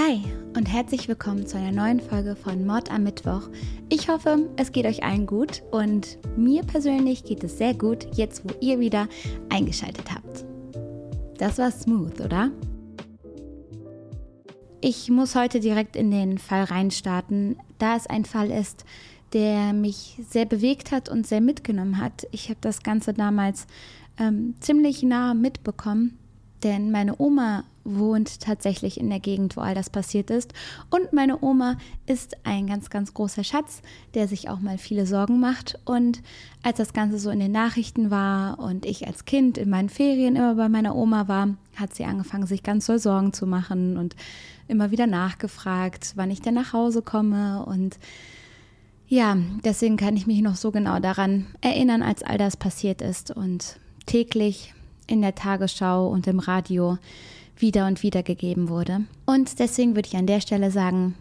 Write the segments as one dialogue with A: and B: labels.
A: Hi und herzlich willkommen zu einer neuen Folge von Mord am Mittwoch. Ich hoffe, es geht euch allen gut und mir persönlich geht es sehr gut, jetzt wo ihr wieder eingeschaltet habt. Das war smooth, oder? Ich muss heute direkt in den Fall reinstarten, da es ein Fall ist, der mich sehr bewegt hat und sehr mitgenommen hat. Ich habe das Ganze damals ähm, ziemlich nah mitbekommen, denn meine Oma wohnt tatsächlich in der Gegend, wo all das passiert ist. Und meine Oma ist ein ganz, ganz großer Schatz, der sich auch mal viele Sorgen macht. Und als das Ganze so in den Nachrichten war und ich als Kind in meinen Ferien immer bei meiner Oma war, hat sie angefangen, sich ganz doll Sorgen zu machen und immer wieder nachgefragt, wann ich denn nach Hause komme. Und ja, deswegen kann ich mich noch so genau daran erinnern, als all das passiert ist. Und täglich in der Tagesschau und im Radio wieder und wieder gegeben wurde. Und deswegen würde ich an der Stelle sagen,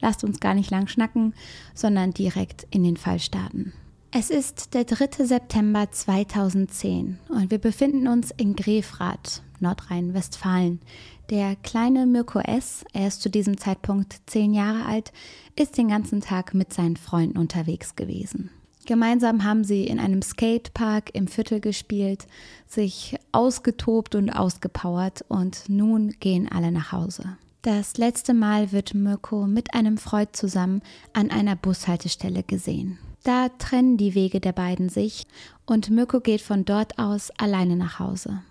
A: lasst uns gar nicht lang schnacken, sondern direkt in den Fall starten. Es ist der 3. September 2010 und wir befinden uns in Grefrath, Nordrhein-Westfalen. Der kleine Mirko S., er ist zu diesem Zeitpunkt zehn Jahre alt, ist den ganzen Tag mit seinen Freunden unterwegs gewesen. Gemeinsam haben sie in einem Skatepark im Viertel gespielt, sich ausgetobt und ausgepowert und nun gehen alle nach Hause. Das letzte Mal wird Mirko mit einem Freund zusammen an einer Bushaltestelle gesehen. Da trennen die Wege der beiden sich und Mirko geht von dort aus alleine nach Hause.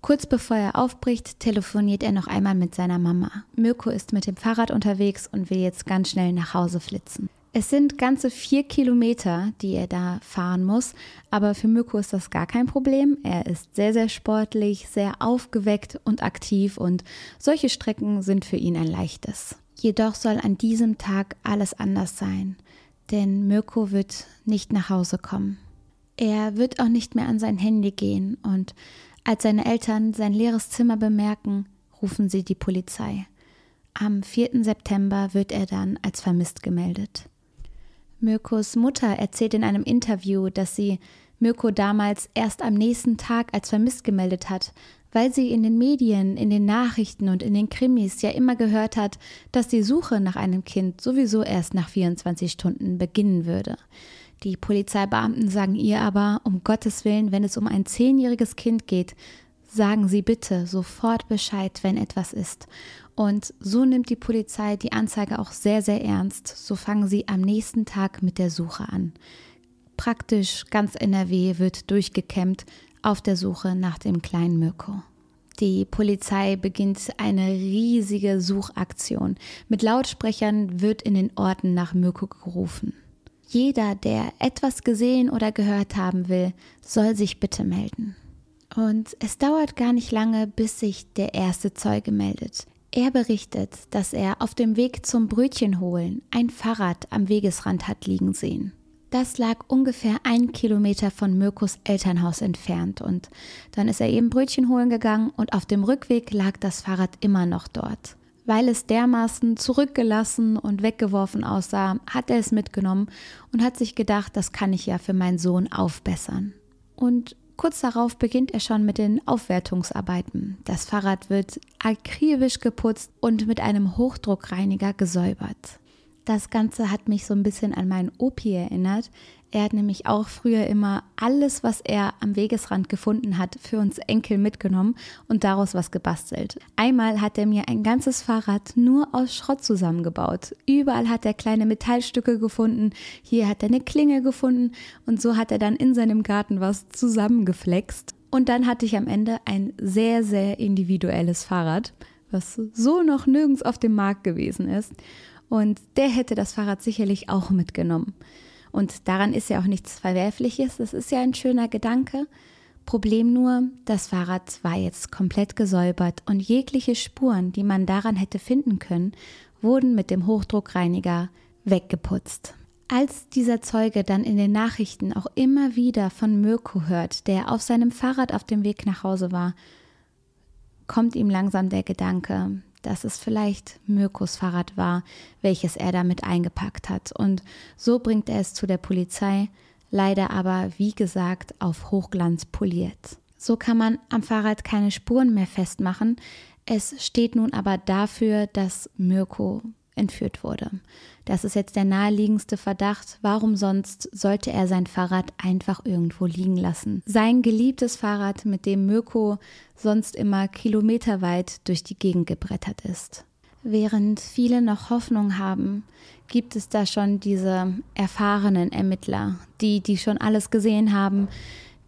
A: Kurz bevor er aufbricht, telefoniert er noch einmal mit seiner Mama. Mirko ist mit dem Fahrrad unterwegs und will jetzt ganz schnell nach Hause flitzen. Es sind ganze vier Kilometer, die er da fahren muss, aber für Mirko ist das gar kein Problem. Er ist sehr, sehr sportlich, sehr aufgeweckt und aktiv und solche Strecken sind für ihn ein leichtes. Jedoch soll an diesem Tag alles anders sein, denn Mirko wird nicht nach Hause kommen. Er wird auch nicht mehr an sein Handy gehen und als seine Eltern sein leeres Zimmer bemerken, rufen sie die Polizei. Am 4. September wird er dann als vermisst gemeldet. Mirkos Mutter erzählt in einem Interview, dass sie Mirko damals erst am nächsten Tag als vermisst gemeldet hat, weil sie in den Medien, in den Nachrichten und in den Krimis ja immer gehört hat, dass die Suche nach einem Kind sowieso erst nach 24 Stunden beginnen würde. Die Polizeibeamten sagen ihr aber, um Gottes Willen, wenn es um ein zehnjähriges Kind geht, sagen Sie bitte sofort Bescheid, wenn etwas ist. Und so nimmt die Polizei die Anzeige auch sehr, sehr ernst. So fangen sie am nächsten Tag mit der Suche an. Praktisch ganz NRW wird durchgekämmt auf der Suche nach dem kleinen Mirko. Die Polizei beginnt eine riesige Suchaktion. Mit Lautsprechern wird in den Orten nach Mirko gerufen. Jeder, der etwas gesehen oder gehört haben will, soll sich bitte melden. Und es dauert gar nicht lange, bis sich der erste Zeuge meldet. Er berichtet, dass er auf dem Weg zum Brötchen holen ein Fahrrad am Wegesrand hat liegen sehen. Das lag ungefähr ein Kilometer von Mirkos Elternhaus entfernt und dann ist er eben Brötchen holen gegangen und auf dem Rückweg lag das Fahrrad immer noch dort. Weil es dermaßen zurückgelassen und weggeworfen aussah, hat er es mitgenommen und hat sich gedacht, das kann ich ja für meinen Sohn aufbessern. Und Kurz darauf beginnt er schon mit den Aufwertungsarbeiten. Das Fahrrad wird akribisch geputzt und mit einem Hochdruckreiniger gesäubert. Das Ganze hat mich so ein bisschen an meinen Opi erinnert. Er hat nämlich auch früher immer alles, was er am Wegesrand gefunden hat, für uns Enkel mitgenommen und daraus was gebastelt. Einmal hat er mir ein ganzes Fahrrad nur aus Schrott zusammengebaut. Überall hat er kleine Metallstücke gefunden, hier hat er eine Klinge gefunden und so hat er dann in seinem Garten was zusammengeflext. Und dann hatte ich am Ende ein sehr, sehr individuelles Fahrrad, was so noch nirgends auf dem Markt gewesen ist. Und der hätte das Fahrrad sicherlich auch mitgenommen. Und daran ist ja auch nichts Verwerfliches. Das ist ja ein schöner Gedanke. Problem nur, das Fahrrad war jetzt komplett gesäubert und jegliche Spuren, die man daran hätte finden können, wurden mit dem Hochdruckreiniger weggeputzt. Als dieser Zeuge dann in den Nachrichten auch immer wieder von Mirko hört, der auf seinem Fahrrad auf dem Weg nach Hause war, kommt ihm langsam der Gedanke, dass es vielleicht Mirkos Fahrrad war, welches er damit eingepackt hat. Und so bringt er es zu der Polizei, leider aber, wie gesagt, auf Hochglanz poliert. So kann man am Fahrrad keine Spuren mehr festmachen. Es steht nun aber dafür, dass Mirko entführt wurde. Das ist jetzt der naheliegendste Verdacht. Warum sonst sollte er sein Fahrrad einfach irgendwo liegen lassen? Sein geliebtes Fahrrad, mit dem Mirko sonst immer kilometerweit durch die Gegend gebrettert ist. Während viele noch Hoffnung haben, gibt es da schon diese erfahrenen Ermittler, die, die schon alles gesehen haben,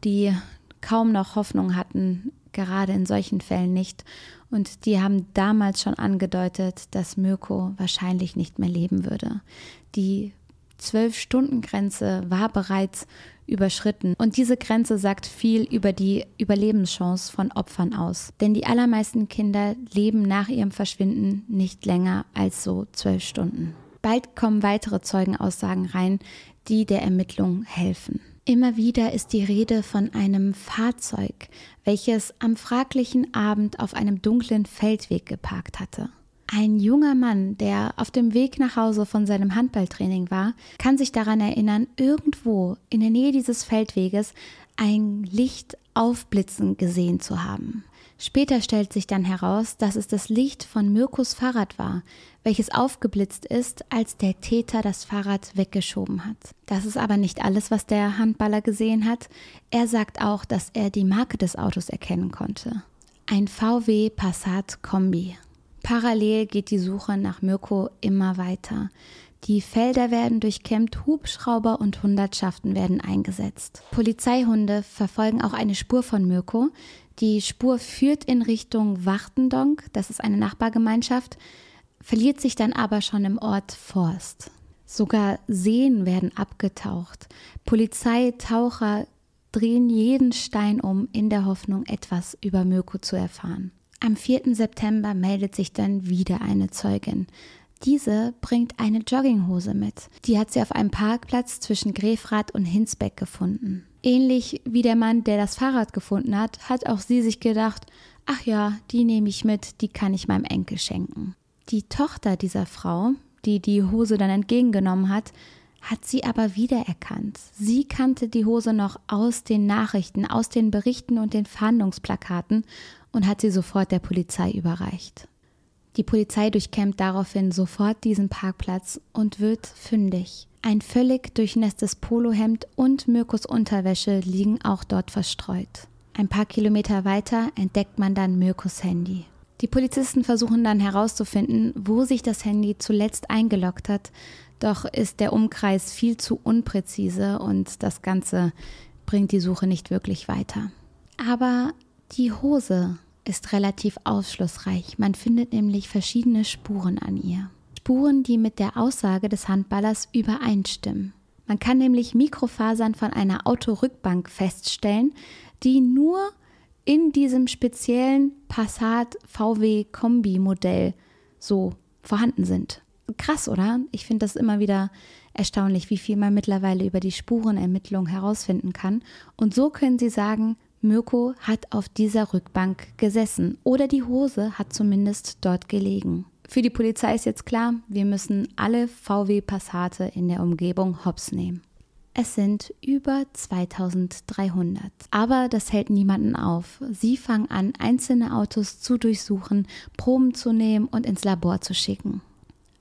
A: die kaum noch Hoffnung hatten, gerade in solchen Fällen nicht. Und die haben damals schon angedeutet, dass Mirko wahrscheinlich nicht mehr leben würde. Die Zwölf-Stunden-Grenze war bereits überschritten. Und diese Grenze sagt viel über die Überlebenschance von Opfern aus. Denn die allermeisten Kinder leben nach ihrem Verschwinden nicht länger als so zwölf Stunden. Bald kommen weitere Zeugenaussagen rein, die der Ermittlung helfen. Immer wieder ist die Rede von einem Fahrzeug, welches am fraglichen Abend auf einem dunklen Feldweg geparkt hatte. Ein junger Mann, der auf dem Weg nach Hause von seinem Handballtraining war, kann sich daran erinnern, irgendwo in der Nähe dieses Feldweges ein Licht aufblitzen gesehen zu haben. Später stellt sich dann heraus, dass es das Licht von Mirkus Fahrrad war, welches aufgeblitzt ist, als der Täter das Fahrrad weggeschoben hat. Das ist aber nicht alles, was der Handballer gesehen hat. Er sagt auch, dass er die Marke des Autos erkennen konnte. Ein VW Passat Kombi. Parallel geht die Suche nach Mirko immer weiter. Die Felder werden durchkämmt, Hubschrauber und Hundertschaften werden eingesetzt. Polizeihunde verfolgen auch eine Spur von Mirko, die Spur führt in Richtung Wachtendonk, das ist eine Nachbargemeinschaft, verliert sich dann aber schon im Ort Forst. Sogar Seen werden abgetaucht. Polizei, Taucher drehen jeden Stein um in der Hoffnung, etwas über Mirko zu erfahren. Am 4. September meldet sich dann wieder eine Zeugin. Diese bringt eine Jogginghose mit. Die hat sie auf einem Parkplatz zwischen Grefrath und Hinsbeck gefunden ähnlich wie der Mann, der das Fahrrad gefunden hat, hat auch sie sich gedacht, ach ja, die nehme ich mit, die kann ich meinem Enkel schenken. Die Tochter dieser Frau, die die Hose dann entgegengenommen hat, hat sie aber wiedererkannt. Sie kannte die Hose noch aus den Nachrichten, aus den Berichten und den Fahndungsplakaten und hat sie sofort der Polizei überreicht. Die Polizei durchkämmt daraufhin sofort diesen Parkplatz und wird fündig. Ein völlig durchnässtes Polohemd und Mirkus Unterwäsche liegen auch dort verstreut. Ein paar Kilometer weiter entdeckt man dann Mirkus Handy. Die Polizisten versuchen dann herauszufinden, wo sich das Handy zuletzt eingeloggt hat, doch ist der Umkreis viel zu unpräzise und das Ganze bringt die Suche nicht wirklich weiter. Aber die Hose ist relativ aufschlussreich. Man findet nämlich verschiedene Spuren an ihr. Spuren, die mit der Aussage des Handballers übereinstimmen. Man kann nämlich Mikrofasern von einer Autorückbank feststellen, die nur in diesem speziellen Passat VW Kombi Modell so vorhanden sind. Krass, oder? Ich finde das immer wieder erstaunlich, wie viel man mittlerweile über die Spurenermittlung herausfinden kann. Und so können Sie sagen, Mirko hat auf dieser Rückbank gesessen oder die Hose hat zumindest dort gelegen. Für die Polizei ist jetzt klar, wir müssen alle VW Passate in der Umgebung hops nehmen. Es sind über 2300. Aber das hält niemanden auf. Sie fangen an, einzelne Autos zu durchsuchen, Proben zu nehmen und ins Labor zu schicken.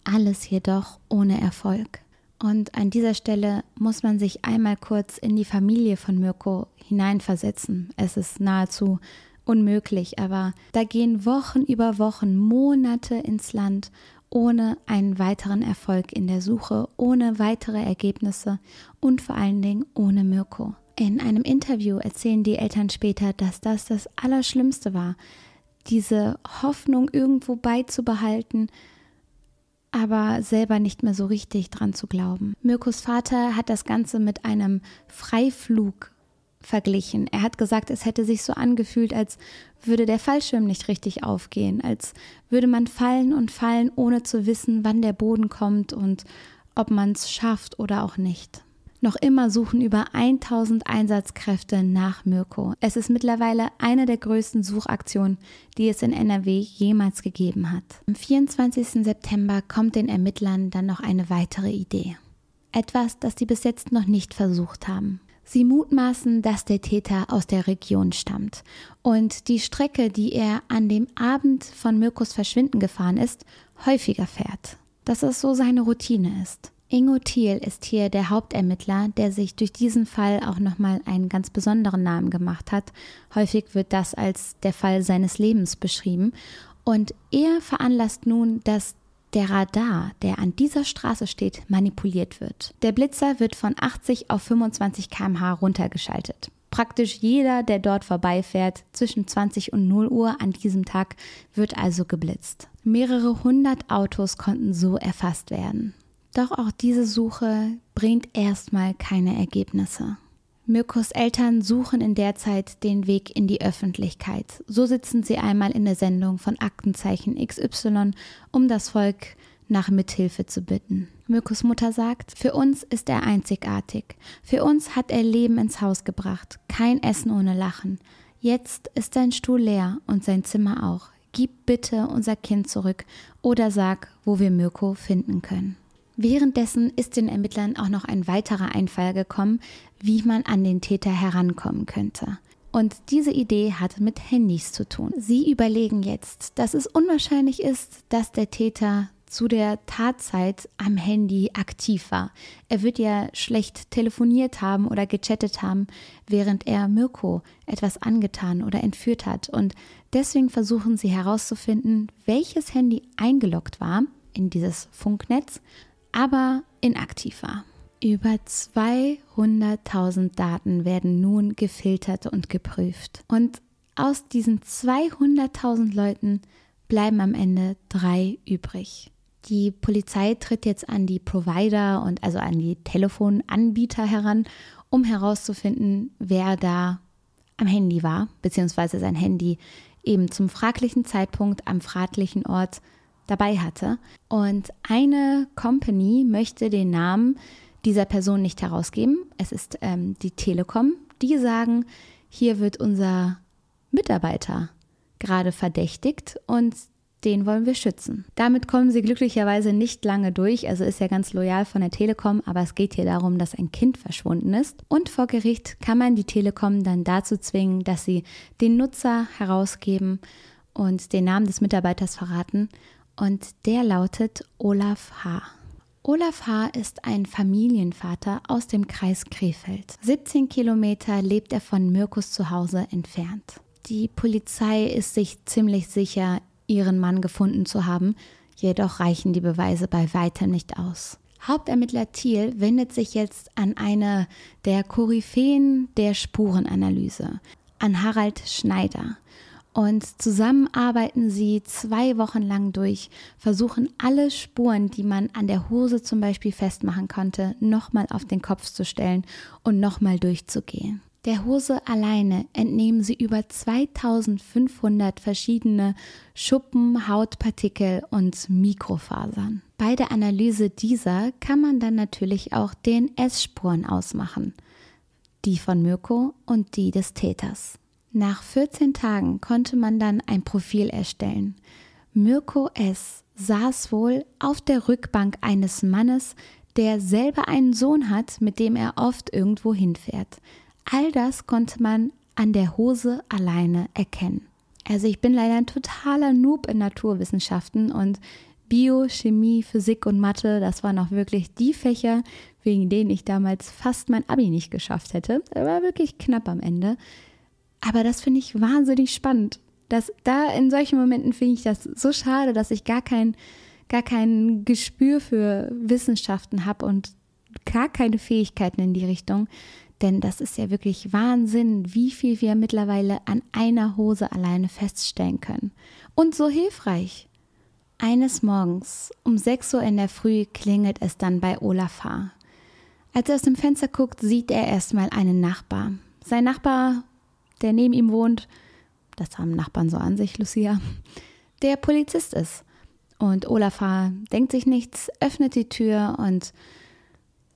A: Alles jedoch ohne Erfolg. Und an dieser Stelle muss man sich einmal kurz in die Familie von Mirko hineinversetzen. Es ist nahezu unmöglich, aber da gehen Wochen über Wochen, Monate ins Land ohne einen weiteren Erfolg in der Suche, ohne weitere Ergebnisse und vor allen Dingen ohne Mirko. In einem Interview erzählen die Eltern später, dass das das Allerschlimmste war, diese Hoffnung irgendwo beizubehalten, aber selber nicht mehr so richtig dran zu glauben. Mirkos Vater hat das Ganze mit einem Freiflug verglichen. Er hat gesagt, es hätte sich so angefühlt, als würde der Fallschirm nicht richtig aufgehen, als würde man fallen und fallen, ohne zu wissen, wann der Boden kommt und ob man es schafft oder auch nicht. Noch immer suchen über 1000 Einsatzkräfte nach Mirko. Es ist mittlerweile eine der größten Suchaktionen, die es in NRW jemals gegeben hat. Am 24. September kommt den Ermittlern dann noch eine weitere Idee. Etwas, das sie bis jetzt noch nicht versucht haben. Sie mutmaßen, dass der Täter aus der Region stammt. Und die Strecke, die er an dem Abend von Mirkos Verschwinden gefahren ist, häufiger fährt. Dass es so seine Routine ist. Ingo Thiel ist hier der Hauptermittler, der sich durch diesen Fall auch nochmal einen ganz besonderen Namen gemacht hat. Häufig wird das als der Fall seines Lebens beschrieben. Und er veranlasst nun, dass der Radar, der an dieser Straße steht, manipuliert wird. Der Blitzer wird von 80 auf 25 km/h runtergeschaltet. Praktisch jeder, der dort vorbeifährt, zwischen 20 und 0 Uhr an diesem Tag, wird also geblitzt. Mehrere hundert Autos konnten so erfasst werden. Doch auch diese Suche bringt erstmal keine Ergebnisse. Mirkos Eltern suchen in der Zeit den Weg in die Öffentlichkeit. So sitzen sie einmal in der Sendung von Aktenzeichen XY, um das Volk nach Mithilfe zu bitten. Mirkos Mutter sagt, für uns ist er einzigartig. Für uns hat er Leben ins Haus gebracht. Kein Essen ohne Lachen. Jetzt ist sein Stuhl leer und sein Zimmer auch. Gib bitte unser Kind zurück oder sag, wo wir Mirko finden können. Währenddessen ist den Ermittlern auch noch ein weiterer Einfall gekommen, wie man an den Täter herankommen könnte. Und diese Idee hat mit Handys zu tun. Sie überlegen jetzt, dass es unwahrscheinlich ist, dass der Täter zu der Tatzeit am Handy aktiv war. Er wird ja schlecht telefoniert haben oder gechattet haben, während er Mirko etwas angetan oder entführt hat. Und deswegen versuchen sie herauszufinden, welches Handy eingeloggt war in dieses Funknetz aber inaktiv war. Über 200.000 Daten werden nun gefiltert und geprüft. Und aus diesen 200.000 Leuten bleiben am Ende drei übrig. Die Polizei tritt jetzt an die Provider und also an die Telefonanbieter heran, um herauszufinden, wer da am Handy war, beziehungsweise sein Handy eben zum fraglichen Zeitpunkt am fraglichen Ort dabei hatte. Und eine Company möchte den Namen dieser Person nicht herausgeben. Es ist ähm, die Telekom. Die sagen, hier wird unser Mitarbeiter gerade verdächtigt und den wollen wir schützen. Damit kommen sie glücklicherweise nicht lange durch, also ist ja ganz loyal von der Telekom, aber es geht hier darum, dass ein Kind verschwunden ist. Und vor Gericht kann man die Telekom dann dazu zwingen, dass sie den Nutzer herausgeben und den Namen des Mitarbeiters verraten und der lautet Olaf H. Olaf H. ist ein Familienvater aus dem Kreis Krefeld. 17 Kilometer lebt er von Mirkus zu Hause entfernt. Die Polizei ist sich ziemlich sicher, ihren Mann gefunden zu haben, jedoch reichen die Beweise bei weitem nicht aus. Hauptermittler Thiel wendet sich jetzt an eine der Koryphäen der Spurenanalyse, an Harald Schneider. Und zusammen arbeiten sie zwei Wochen lang durch, versuchen alle Spuren, die man an der Hose zum Beispiel festmachen konnte, nochmal auf den Kopf zu stellen und nochmal durchzugehen. Der Hose alleine entnehmen sie über 2500 verschiedene Schuppen, Hautpartikel und Mikrofasern. Bei der Analyse dieser kann man dann natürlich auch DNS-Spuren ausmachen, die von Mirko und die des Täters. Nach 14 Tagen konnte man dann ein Profil erstellen. Mirko S. saß wohl auf der Rückbank eines Mannes, der selber einen Sohn hat, mit dem er oft irgendwo hinfährt. All das konnte man an der Hose alleine erkennen. Also ich bin leider ein totaler Noob in Naturwissenschaften und Bio, Chemie, Physik und Mathe, das waren auch wirklich die Fächer, wegen denen ich damals fast mein Abi nicht geschafft hätte. Das war wirklich knapp am Ende. Aber das finde ich wahnsinnig spannend. Das, da in solchen Momenten finde ich das so schade, dass ich gar kein, gar kein Gespür für Wissenschaften habe und gar keine Fähigkeiten in die Richtung. Denn das ist ja wirklich Wahnsinn, wie viel wir mittlerweile an einer Hose alleine feststellen können. Und so hilfreich. Eines Morgens um 6 Uhr in der Früh klingelt es dann bei Olaf H. Als er aus dem Fenster guckt, sieht er erstmal einen Nachbar. Sein Nachbar der neben ihm wohnt, das haben Nachbarn so an sich, Lucia, der Polizist ist. Und Olaf denkt sich nichts, öffnet die Tür und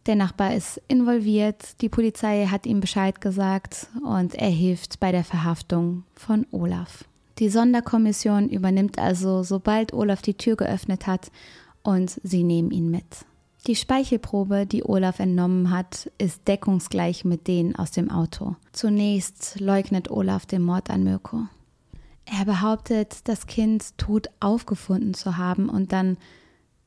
A: der Nachbar ist involviert. Die Polizei hat ihm Bescheid gesagt und er hilft bei der Verhaftung von Olaf. Die Sonderkommission übernimmt also, sobald Olaf die Tür geöffnet hat, und sie nehmen ihn mit. Die Speichelprobe, die Olaf entnommen hat, ist deckungsgleich mit denen aus dem Auto. Zunächst leugnet Olaf den Mord an Mirko. Er behauptet, das Kind tot aufgefunden zu haben und dann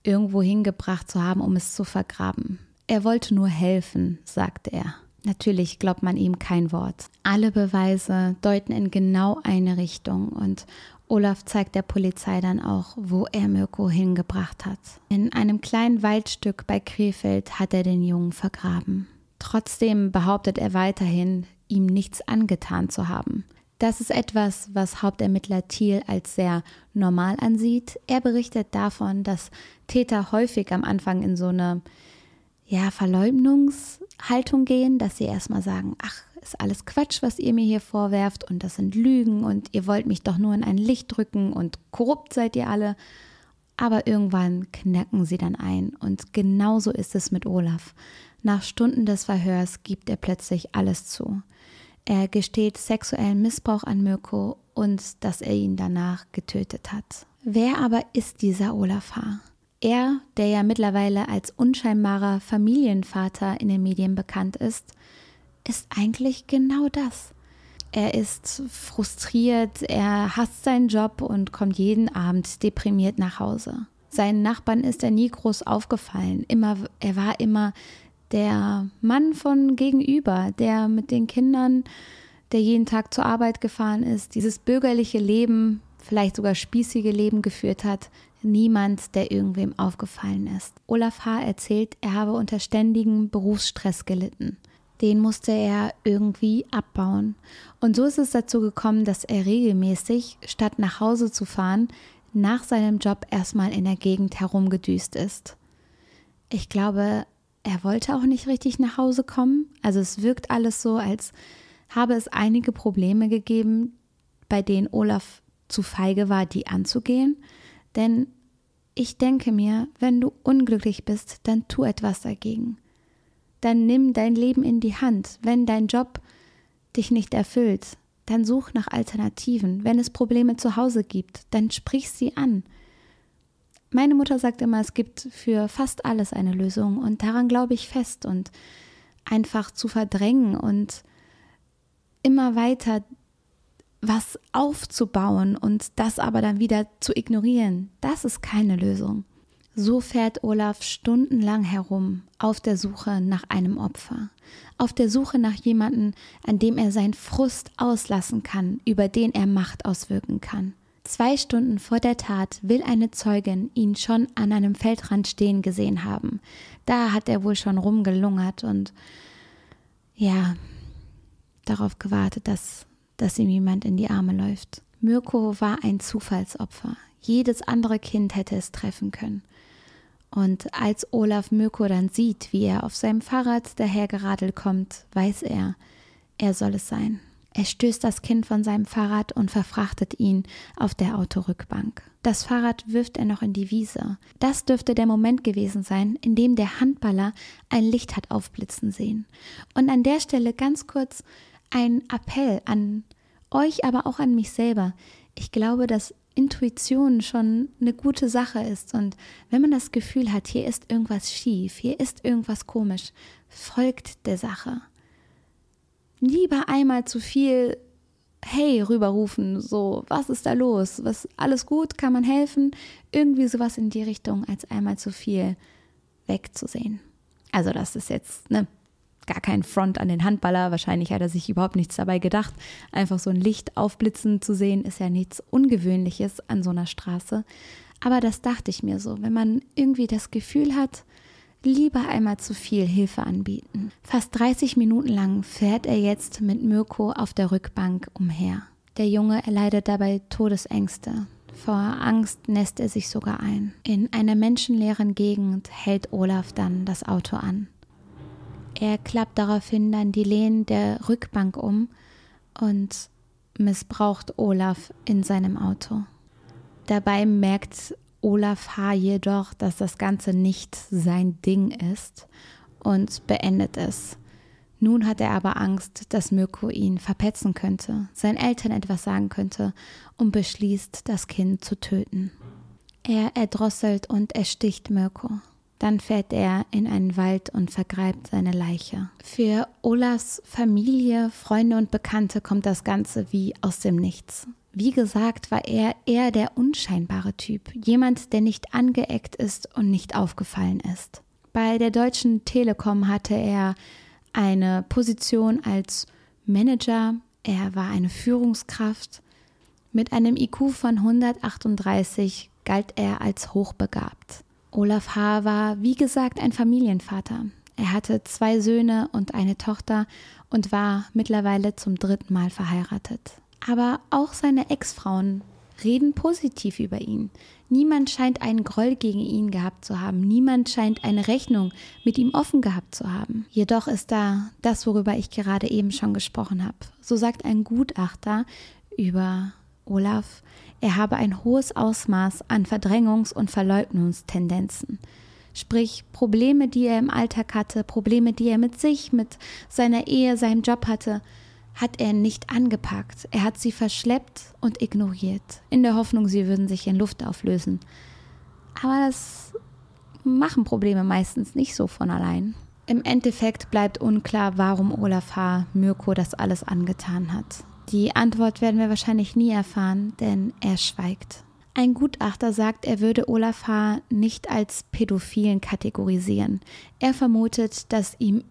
A: irgendwo hingebracht zu haben, um es zu vergraben. Er wollte nur helfen, sagt er. Natürlich glaubt man ihm kein Wort. Alle Beweise deuten in genau eine Richtung und Olaf zeigt der Polizei dann auch, wo er Mirko hingebracht hat. In einem kleinen Waldstück bei Krefeld hat er den Jungen vergraben. Trotzdem behauptet er weiterhin, ihm nichts angetan zu haben. Das ist etwas, was Hauptermittler Thiel als sehr normal ansieht. Er berichtet davon, dass Täter häufig am Anfang in so eine ja, Verleumdungshaltung gehen, dass sie erstmal sagen, ach, ist alles Quatsch, was ihr mir hier vorwerft und das sind Lügen und ihr wollt mich doch nur in ein Licht drücken und korrupt seid ihr alle. Aber irgendwann knacken sie dann ein und genauso ist es mit Olaf. Nach Stunden des Verhörs gibt er plötzlich alles zu. Er gesteht sexuellen Missbrauch an Mirko und dass er ihn danach getötet hat. Wer aber ist dieser Olaf H.? Er, der ja mittlerweile als unscheinbarer Familienvater in den Medien bekannt ist, ist eigentlich genau das. Er ist frustriert, er hasst seinen Job und kommt jeden Abend deprimiert nach Hause. Seinen Nachbarn ist er nie groß aufgefallen. Immer, er war immer der Mann von gegenüber, der mit den Kindern, der jeden Tag zur Arbeit gefahren ist, dieses bürgerliche Leben, vielleicht sogar spießige Leben geführt hat, niemand, der irgendwem aufgefallen ist. Olaf H. erzählt, er habe unter ständigem Berufsstress gelitten den musste er irgendwie abbauen. Und so ist es dazu gekommen, dass er regelmäßig, statt nach Hause zu fahren, nach seinem Job erstmal in der Gegend herumgedüst ist. Ich glaube, er wollte auch nicht richtig nach Hause kommen. Also es wirkt alles so, als habe es einige Probleme gegeben, bei denen Olaf zu feige war, die anzugehen. Denn ich denke mir, wenn du unglücklich bist, dann tu etwas dagegen dann nimm dein Leben in die Hand. Wenn dein Job dich nicht erfüllt, dann such nach Alternativen. Wenn es Probleme zu Hause gibt, dann sprich sie an. Meine Mutter sagt immer, es gibt für fast alles eine Lösung und daran glaube ich fest und einfach zu verdrängen und immer weiter was aufzubauen und das aber dann wieder zu ignorieren, das ist keine Lösung. So fährt Olaf stundenlang herum, auf der Suche nach einem Opfer, auf der Suche nach jemanden, an dem er seinen Frust auslassen kann, über den er Macht auswirken kann. Zwei Stunden vor der Tat will eine Zeugin ihn schon an einem Feldrand stehen gesehen haben. Da hat er wohl schon rumgelungert und ja, darauf gewartet, dass, dass ihm jemand in die Arme läuft. Mirko war ein Zufallsopfer. Jedes andere Kind hätte es treffen können. Und als Olaf Mirko dann sieht, wie er auf seinem Fahrrad dahergeradelt kommt, weiß er, er soll es sein. Er stößt das Kind von seinem Fahrrad und verfrachtet ihn auf der Autorückbank. Das Fahrrad wirft er noch in die Wiese. Das dürfte der Moment gewesen sein, in dem der Handballer ein Licht hat aufblitzen sehen. Und an der Stelle ganz kurz ein Appell an euch, aber auch an mich selber. Ich glaube, dass Intuition schon eine gute Sache ist. Und wenn man das Gefühl hat, hier ist irgendwas schief, hier ist irgendwas komisch, folgt der Sache. Lieber einmal zu viel Hey rüberrufen, so, was ist da los? Was, alles gut, kann man helfen? Irgendwie sowas in die Richtung, als einmal zu viel wegzusehen. Also das ist jetzt, ne, gar kein Front an den Handballer. Wahrscheinlich hat er sich überhaupt nichts dabei gedacht. Einfach so ein Licht aufblitzen zu sehen, ist ja nichts Ungewöhnliches an so einer Straße. Aber das dachte ich mir so, wenn man irgendwie das Gefühl hat, lieber einmal zu viel Hilfe anbieten. Fast 30 Minuten lang fährt er jetzt mit Mirko auf der Rückbank umher. Der Junge erleidet dabei Todesängste. Vor Angst nässt er sich sogar ein. In einer menschenleeren Gegend hält Olaf dann das Auto an. Er klappt daraufhin dann die Lehnen der Rückbank um und missbraucht Olaf in seinem Auto. Dabei merkt Olaf H. jedoch, dass das Ganze nicht sein Ding ist und beendet es. Nun hat er aber Angst, dass Mirko ihn verpetzen könnte, seinen Eltern etwas sagen könnte und beschließt, das Kind zu töten. Er erdrosselt und ersticht Mirko. Dann fährt er in einen Wald und vergräbt seine Leiche. Für Olas Familie, Freunde und Bekannte kommt das Ganze wie aus dem Nichts. Wie gesagt, war er eher der unscheinbare Typ, jemand, der nicht angeeckt ist und nicht aufgefallen ist. Bei der Deutschen Telekom hatte er eine Position als Manager, er war eine Führungskraft. Mit einem IQ von 138 galt er als hochbegabt. Olaf H. war, wie gesagt, ein Familienvater. Er hatte zwei Söhne und eine Tochter und war mittlerweile zum dritten Mal verheiratet. Aber auch seine Ex-Frauen reden positiv über ihn. Niemand scheint einen Groll gegen ihn gehabt zu haben. Niemand scheint eine Rechnung mit ihm offen gehabt zu haben. Jedoch ist da das, worüber ich gerade eben schon gesprochen habe. So sagt ein Gutachter über Olaf, er habe ein hohes Ausmaß an Verdrängungs- und Verleugnungstendenzen. Sprich, Probleme, die er im Alltag hatte, Probleme, die er mit sich, mit seiner Ehe, seinem Job hatte, hat er nicht angepackt. Er hat sie verschleppt und ignoriert, in der Hoffnung, sie würden sich in Luft auflösen. Aber das machen Probleme meistens nicht so von allein. Im Endeffekt bleibt unklar, warum Olaf H. Mirko das alles angetan hat. Die Antwort werden wir wahrscheinlich nie erfahren, denn er schweigt. Ein Gutachter sagt, er würde Olaf H. nicht als Pädophilen kategorisieren. Er vermutet, dass ihm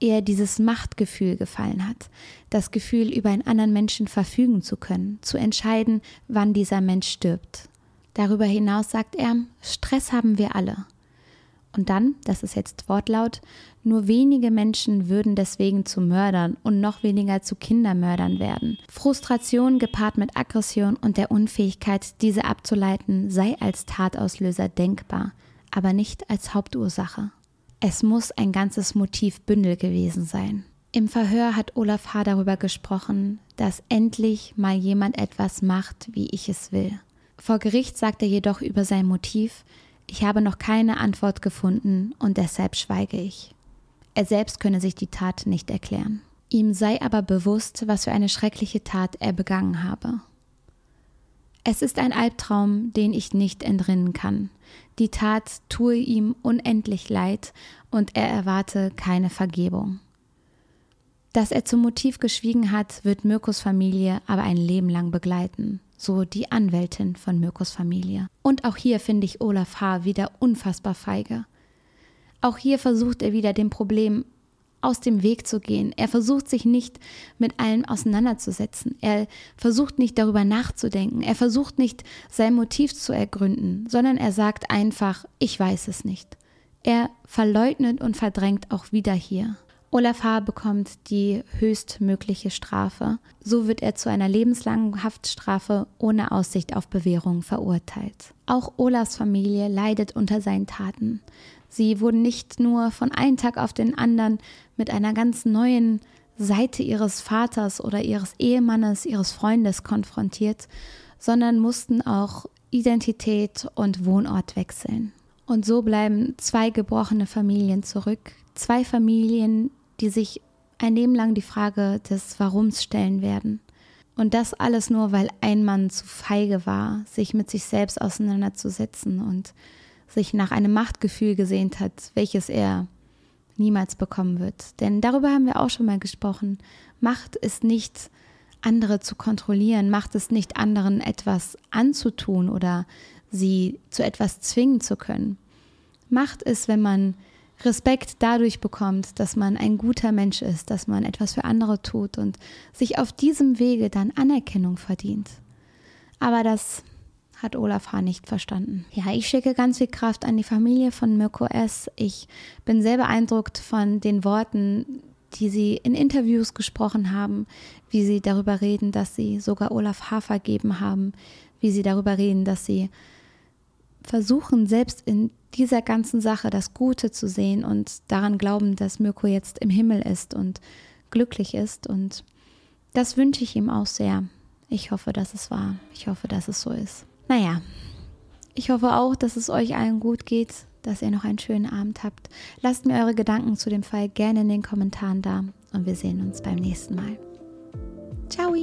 A: eher dieses Machtgefühl gefallen hat, das Gefühl, über einen anderen Menschen verfügen zu können, zu entscheiden, wann dieser Mensch stirbt. Darüber hinaus sagt er, Stress haben wir alle. Und dann, das ist jetzt Wortlaut, nur wenige Menschen würden deswegen zu Mördern und noch weniger zu Kindermördern werden. Frustration gepaart mit Aggression und der Unfähigkeit, diese abzuleiten, sei als Tatauslöser denkbar, aber nicht als Hauptursache. Es muss ein ganzes Motivbündel gewesen sein. Im Verhör hat Olaf H. darüber gesprochen, dass endlich mal jemand etwas macht, wie ich es will. Vor Gericht sagt er jedoch über sein Motiv, ich habe noch keine Antwort gefunden und deshalb schweige ich. Er selbst könne sich die Tat nicht erklären. Ihm sei aber bewusst, was für eine schreckliche Tat er begangen habe. Es ist ein Albtraum, den ich nicht entrinnen kann. Die Tat tue ihm unendlich leid und er erwarte keine Vergebung. Dass er zum Motiv geschwiegen hat, wird Mirkos Familie aber ein Leben lang begleiten so die Anwältin von Mirkos Familie. Und auch hier finde ich Olaf H. wieder unfassbar feige. Auch hier versucht er wieder dem Problem aus dem Weg zu gehen. Er versucht sich nicht mit allem auseinanderzusetzen. Er versucht nicht darüber nachzudenken. Er versucht nicht sein Motiv zu ergründen, sondern er sagt einfach, ich weiß es nicht. Er verleugnet und verdrängt auch wieder hier. Olaf H. bekommt die höchstmögliche Strafe. So wird er zu einer lebenslangen Haftstrafe ohne Aussicht auf Bewährung verurteilt. Auch Olafs Familie leidet unter seinen Taten. Sie wurden nicht nur von einem Tag auf den anderen mit einer ganz neuen Seite ihres Vaters oder ihres Ehemannes, ihres Freundes konfrontiert, sondern mussten auch Identität und Wohnort wechseln. Und so bleiben zwei gebrochene Familien zurück, zwei Familien, die sich ein Leben lang die Frage des Warums stellen werden. Und das alles nur, weil ein Mann zu feige war, sich mit sich selbst auseinanderzusetzen und sich nach einem Machtgefühl gesehnt hat, welches er niemals bekommen wird. Denn darüber haben wir auch schon mal gesprochen. Macht ist nicht andere zu kontrollieren, Macht ist nicht anderen etwas anzutun oder sie zu etwas zwingen zu können. Macht ist, wenn man Respekt dadurch bekommt, dass man ein guter Mensch ist, dass man etwas für andere tut und sich auf diesem Wege dann Anerkennung verdient. Aber das hat Olaf H. nicht verstanden. Ja, ich schicke ganz viel Kraft an die Familie von Mirko S. Ich bin sehr beeindruckt von den Worten, die sie in Interviews gesprochen haben, wie sie darüber reden, dass sie sogar Olaf H. vergeben haben, wie sie darüber reden, dass sie versuchen, selbst in dieser ganzen Sache das Gute zu sehen und daran glauben, dass Mirko jetzt im Himmel ist und glücklich ist. Und das wünsche ich ihm auch sehr. Ich hoffe, dass es war. Ich hoffe, dass es so ist. Naja, ich hoffe auch, dass es euch allen gut geht, dass ihr noch einen schönen Abend habt. Lasst mir eure Gedanken zu dem Fall gerne in den Kommentaren da und wir sehen uns beim nächsten Mal. Ciao!